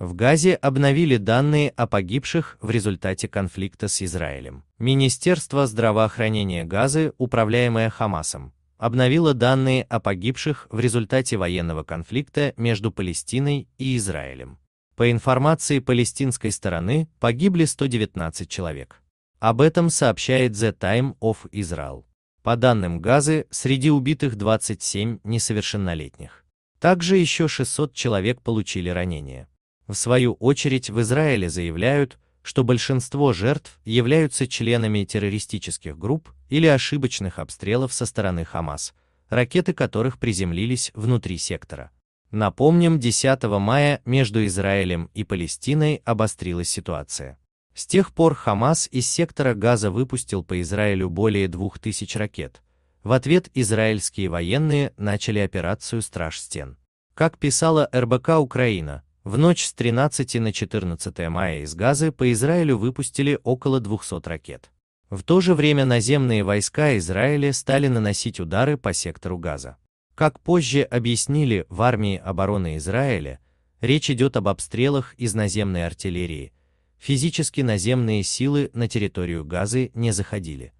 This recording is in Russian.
В Газе обновили данные о погибших в результате конфликта с Израилем. Министерство здравоохранения Газы, управляемое Хамасом, обновило данные о погибших в результате военного конфликта между Палестиной и Израилем. По информации палестинской стороны, погибли 119 человек. Об этом сообщает The Time of Israel. По данным Газы, среди убитых 27 несовершеннолетних. Также еще 600 человек получили ранения. В свою очередь в Израиле заявляют, что большинство жертв являются членами террористических групп или ошибочных обстрелов со стороны Хамас, ракеты которых приземлились внутри сектора. Напомним, 10 мая между Израилем и Палестиной обострилась ситуация. С тех пор Хамас из сектора Газа выпустил по Израилю более 2000 ракет. В ответ израильские военные начали операцию «Страж стен». Как писала РБК Украина, в ночь с 13 на 14 мая из Газы по Израилю выпустили около 200 ракет. В то же время наземные войска Израиля стали наносить удары по сектору Газа. Как позже объяснили в армии обороны Израиля, речь идет об обстрелах из наземной артиллерии. Физически наземные силы на территорию Газы не заходили.